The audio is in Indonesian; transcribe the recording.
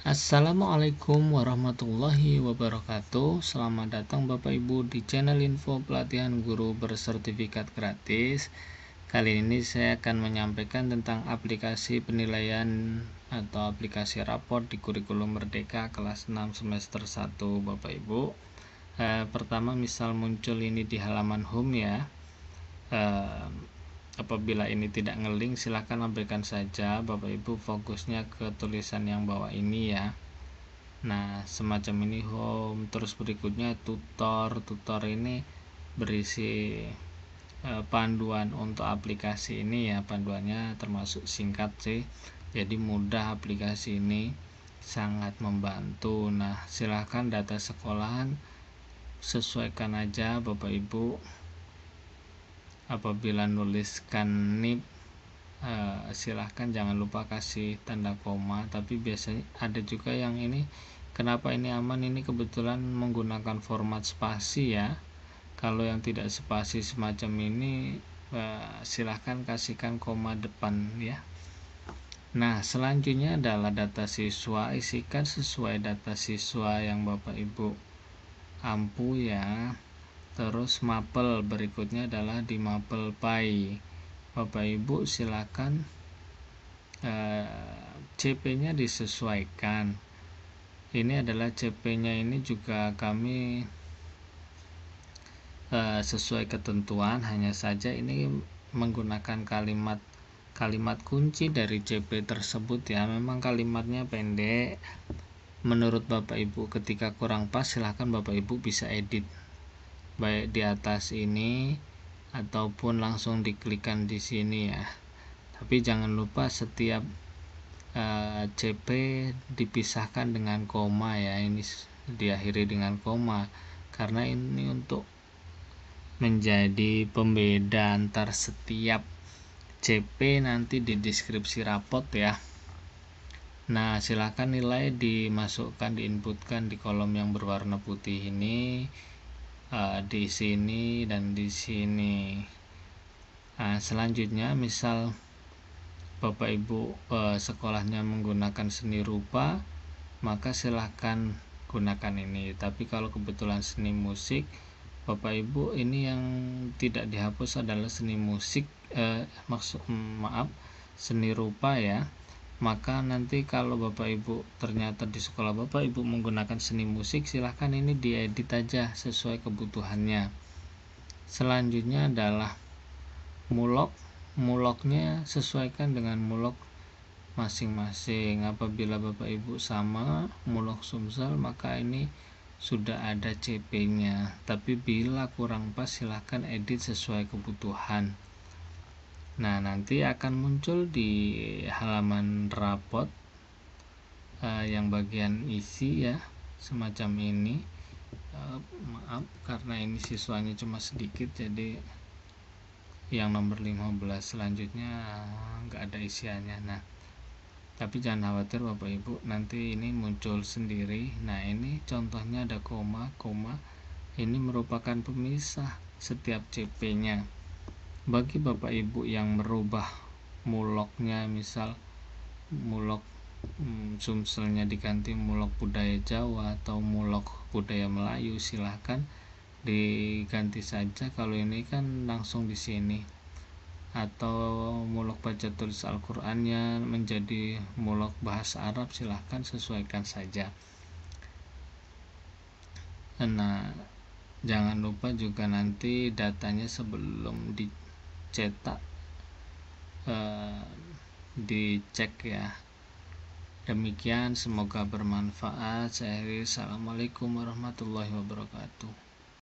Assalamualaikum warahmatullahi wabarakatuh Selamat datang Bapak Ibu di channel info pelatihan guru bersertifikat gratis Kali ini saya akan menyampaikan tentang aplikasi penilaian atau aplikasi raport di kurikulum merdeka kelas 6 semester 1 Bapak Ibu e, Pertama misal muncul ini di halaman home ya e, Apabila ini tidak ngeling, silahkan lampirkan saja. Bapak Ibu fokusnya ke tulisan yang bawah ini ya. Nah, semacam ini home. Terus berikutnya tutor. Tutor ini berisi e, panduan untuk aplikasi ini ya. Panduannya termasuk singkat sih. Jadi mudah aplikasi ini sangat membantu. Nah, silahkan data sekolahan sesuaikan aja Bapak Ibu apabila nuliskan nip, eh, silahkan jangan lupa kasih tanda koma tapi biasanya ada juga yang ini kenapa ini aman ini kebetulan menggunakan format spasi ya kalau yang tidak spasi semacam ini eh, silahkan kasihkan koma depan ya Nah, selanjutnya adalah data siswa. Isikan sesuai data siswa yang Bapak Ibu ampu ya terus Maple berikutnya adalah di Maple pie Bapak Ibu silakan eh, CP-nya disesuaikan ini adalah CP-nya ini juga kami eh, sesuai ketentuan hanya saja ini menggunakan kalimat kalimat kunci dari CP tersebut ya memang kalimatnya pendek menurut Bapak Ibu ketika kurang pas silahkan Bapak Ibu bisa edit baik di atas ini ataupun langsung diklikkan di sini ya tapi jangan lupa setiap uh, eh, CP dipisahkan dengan koma ya ini diakhiri dengan koma karena ini untuk menjadi pembeda antar setiap CP nanti di deskripsi rapot ya nah silakan nilai dimasukkan diinputkan di kolom yang berwarna putih ini uh, di sini dan di sini nah, selanjutnya misal Bapak Ibu uh, sekolahnya menggunakan seni rupa maka silahkan gunakan ini tapi kalau kebetulan seni musik Bapak Ibu ini yang tidak dihapus adalah seni musik uh, maksud mm, maaf seni rupa ya maka nanti kalau bapak ibu ternyata di sekolah bapak ibu menggunakan seni musik silahkan ini diedit aja sesuai kebutuhannya selanjutnya adalah mulok muloknya sesuaikan dengan mulok masing-masing apabila bapak ibu sama mulok sumsel maka ini sudah ada CP nya tapi bila kurang pas silahkan edit sesuai kebutuhan Nah, nanti akan muncul di halaman rapot uh, yang bagian isi ya, semacam ini. Uh, maaf karena ini siswanya cuma sedikit jadi yang nomor 15 selanjutnya nggak ada isiannya. Nah, tapi jangan khawatir Bapak Ibu, nanti ini muncul sendiri. Nah, ini contohnya ada koma, koma. Ini merupakan pemisah setiap CP-nya bagi bapak ibu yang merubah muloknya misal mulok hmm, sumselnya diganti mulok budaya Jawa atau mulok budaya Melayu silahkan diganti saja kalau ini kan langsung di sini atau mulok baca tulis Al-Qur'annya menjadi mulok bahasa Arab silahkan sesuaikan saja nah jangan lupa juga nanti datanya sebelum di cetak eh, dicek ya demikian semoga bermanfaat saya Assalamualaikum warahmatullahi wabarakatuh